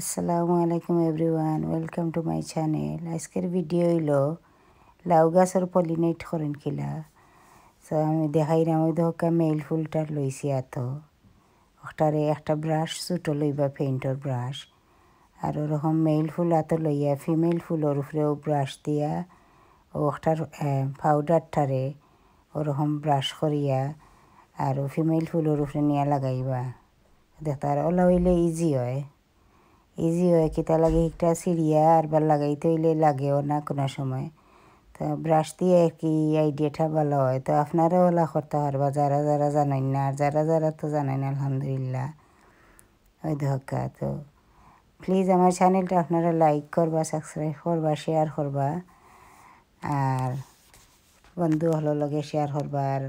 Assalamualaikum everyone. Welcome to my channel. Asker video ilo laugas or pollinate khoren kila. So ami dekhai na ami dhoka mail filter loisi ato. Oktare ekta brush suto loiba painter brush. Aro rohom mail full ato loiya female full or ufre o brush dia. Oktar powder tare rohom brush khoriya. Aro female full or ufre niya lagaiba. Dekhtar ola oile easy hoy. Eh? Easy হয় কিতা লাগে একটা Syria বার লাগাইতে হইলে লাগেও না কোনো সময় তো ব্রাশ দিয়ে আর কি আইডিয়াটা ভালো হয় তো আপনারাও ওলা করতে পারবা যারা যারা জানেন না আর যারা যারা তো জানেন আলহামদুলিল্লাহ ওই ধক্কা তো প্লিজ আমার চ্যানেলটা আপনারা লাইক করবা সাবস্ক্রাইব করবা শেয়ার করবা আর বন্ধু হলো লগে শেয়ার করবা আর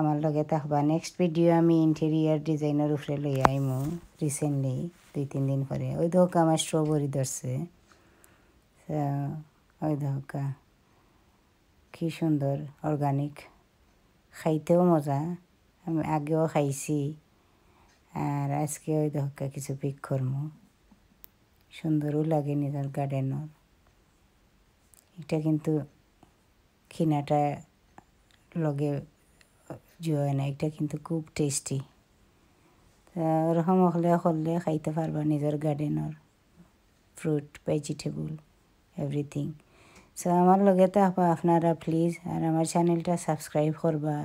আমার লগে থাকবা নেক্সট ভিডিও আমি ইন্টেরিয়ার ডিজাইনের উপরে লই আইমু রিসেন্টলি দুই তিন দিন পরে ওই ধোক আমার স্ট্রবেরি ধরছে ওই ধোকা কী সুন্দর অর্গানিক খাইতেও মজা আমি আগেও খাইছি আর আজকে ওই ধোকা কিছু পিক করবো সুন্দরও লাগে নিজের গার্ডেনর এটা কিন্তু খিনাটা লগে জোয়ান এটা কিন্তু খুব টেস্টি ওরকম হলে হলে খাইতে পারবা নিজের গার্ডেনের ফ্রুট ভেজিটেবল এভরিথিং সো আমার লগে থাকবা আপনারা প্লিজ আর আমার চ্যানেলটা সাবস্ক্রাইব করবা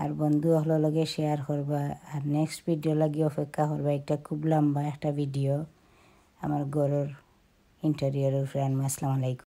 আর বন্ধু হলো লগে শেয়ার করবা আর নেক্সট ভিডিও লাগি অপেক্ষা করবা একটা খুব লম্বা একটা ভিডিও আমার গরুর ইন্টারিয়র ফ্রেন্ড আসসালামু আলাইকুম